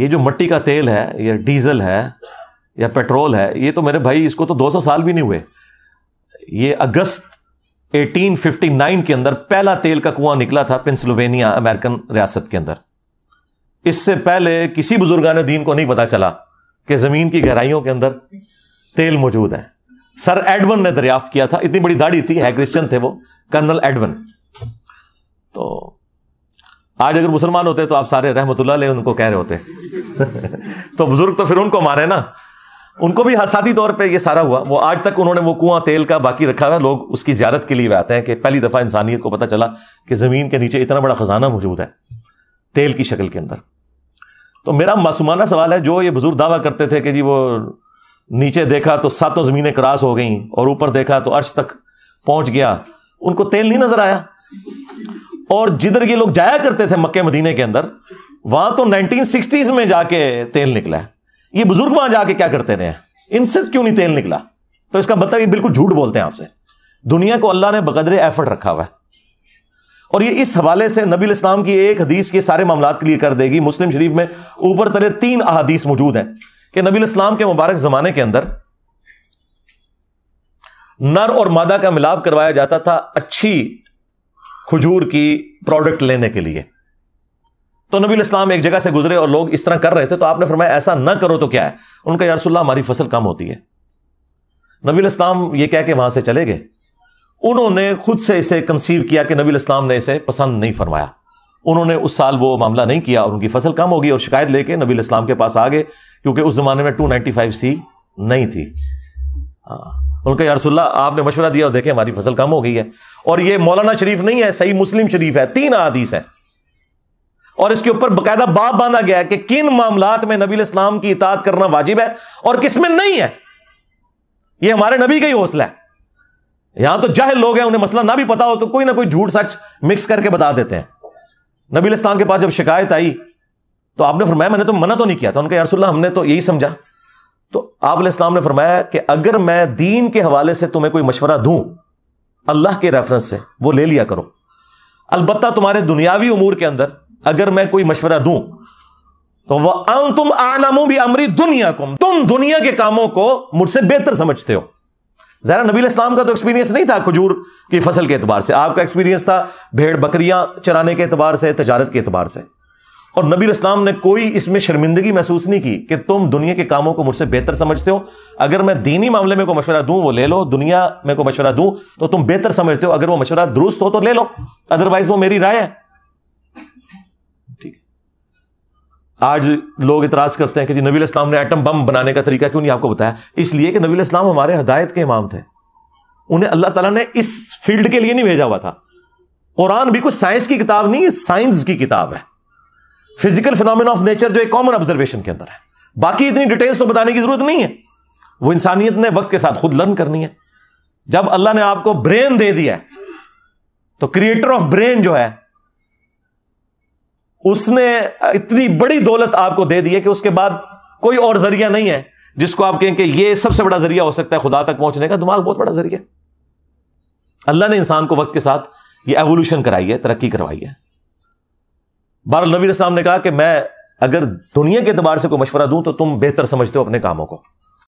ये जो मट्टी का तेल है या डीजल है या पेट्रोल है ये तो मेरे भाई इसको तो 200 साल भी नहीं हुए ये अगस्त 1859 के अंदर पहला तेल का कुआं निकला था पेंसिल्वेनिया अमेरिकन रियासत के अंदर इससे पहले किसी बुजुर्गान दीन को नहीं पता चला कि जमीन की गहराइयों के अंदर तेल मौजूद है सर एडवन ने दरियाफ्त किया था इतनी बड़ी दाढ़ी थी है क्रिश्चियन थे वो कर्नल एडवन तो आज अगर मुसलमान होते तो आप सारे रहमतुल्ला उनको कह रहे होते तो बुजुर्ग तो फिर उनको मारे ना उनको भी हसाती तौर पे ये सारा हुआ वो आज तक उन्होंने वो कुआं तेल का बाकी रखा हुआ लोग उसकी ज्यारत के लिए भी आते हैं कि पहली दफ़ा इंसानियत को पता चला कि ज़मीन के नीचे इतना बड़ा ख़जाना मौजूद है तेल की शक्ल के अंदर तो मेरा मासूमाना सवाल है जो ये बुजुर्ग दावा करते थे कि जी वो नीचे देखा तो सातों ज़मीनें क्रॉस हो गई और ऊपर देखा तो अर्श तक पहुंच गया उनको तेल नहीं नज़र आया और जिधर ये लोग जाया करते थे मक्के मदीने के अंदर वहां तो सिक्सटीज में जाके तेल निकला है ये बुजुर्ग वहां जाके क्या करते रहे इनसे क्यों नहीं तेल निकला तो इसका मतलब ये बिल्कुल झूठ बोलते हैं आपसे दुनिया को अल्लाह ने बकदरे एफर्ट रखा हुआ है और ये इस हवाले से नबी इस्लाम की एक हदीस के सारे मामला के लिए कर देगी मुस्लिम शरीफ में ऊपर तले तीन अहादीस मौजूद हैं कि नबी इस्लाम के मुबारक जमाने के अंदर नर और मादा का मिलाप करवाया जाता था अच्छी खजूर की प्रोडक्ट लेने के लिए तो नबी इस्लाम एक जगह से गुजरे और लोग इस तरह कर रहे थे तो आपने फरमाया ऐसा ना करो तो क्या है उनका यारसोल्ला हमारी फसल कम होती है नबी इस्लाम ये कह के वहां से चले गए उन्होंने खुद से इसे कंसीव किया कि नबी इस्लाम ने इसे पसंद नहीं फरमाया उन्होंने उस साल वो मामला नहीं किया और उनकी फसल कम होगी और शिकायत लेके नबी इस्लाम के पास आ गए क्योंकि उस जमाने में टू सी नहीं थी हाँ। उनका यारसोल्ला आपने मशवरा दिया और देखे हमारी फसल कम हो गई है और ये मौलाना शरीफ नहीं है सही मुस्लिम शरीफ है तीन आदीस है और इसके ऊपर बकायदा बाप बांधा गया कि किन मामला में नबी इस्लाम की इतात करना वाजिब है और किसमें नहीं है यह हमारे नबी का ही हौसला है यहां तो जाहिर लोग हैं उन्हें मसला ना भी पता हो तो कोई ना कोई झूठ सच मिक्स करके बता देते हैं नबी इस्लाम के पास जब शिकायत आई तो आपने फरमाया मैंने तो मना तो नहीं किया था उनका यारसोल्ला हमने तो यही समझा तो आप इस्लाम ने फरमाया कि अगर मैं दीन के हवाले से तुम्हें कोई मशवरा दूं अल्लाह के रेफरेंस से वो ले लिया करो अलबत्ता तुम्हारे दुनियावी उमूर के अंदर अगर मैं कोई मशवरा दूं तो वह तुम आनामो भी अमरी दुनिया को तुम दुनिया के कामों को मुझसे बेहतर समझते हो जरा नबी इस्लाम का तो एक्सपीरियंस नहीं था खजूर की फसल के एतबार से आपका एक्सपीरियंस था भेड़ बकरियां चराने के एतबार से तजारत के एतबार से और नबी इस्लाम ने कोई इसमें शर्मिंदगी महसूस नहीं की कि तुम दुनिया के कामों को मुझसे बेहतर समझते हो अगर मैं दीनी मामले में कोई मशवरा दूं वो ले लो दुनिया में कोई मशवरा दूं तो तुम बेहतर समझते हो अगर वो मशवरा दुरुस्त हो तो ले लो अदरवाइज वो मेरी राय है आज लोग इतराज करते हैं कि जी नबी इस्लाम ने एटम बम बनाने का तरीका क्यों नहीं आपको बताया इसलिए कि नबी इस्लाम हमारे हदायत के इमाम थे उन्हें अल्लाह तला ने इस फील्ड के लिए नहीं भेजा हुआ था कुरान भी कुछ साइंस की किताब नहीं है साइंस की किताब है फिजिकल फिनोमिन ऑफ नेचर जो एक कॉमन ऑब्जर्वेशन के अंदर है बाकी इतनी डिटेल्स तो बताने की जरूरत नहीं है वो इंसानियत ने वक्त के साथ खुद लर्न करनी है जब अल्लाह ने आपको ब्रेन दे दिया है तो क्रिएटर ऑफ ब्रेन जो है उसने इतनी बड़ी दौलत आपको दे दी है कि उसके बाद कोई और जरिया नहीं है जिसको आप कहें कि यह सबसे बड़ा जरिया हो सकता है खुदा तक पहुंचने का दिमाग बहुत बड़ा जरिया अल्लाह ने इंसान को वक्त के साथ यह एवोल्यूशन कराई है तरक्की करवाई है बहर नबी इस्लाम ने कहा कि मैं अगर दुनिया के अतबार से कोई मशवरा दूं तो तुम बेहतर समझते हो अपने कामों को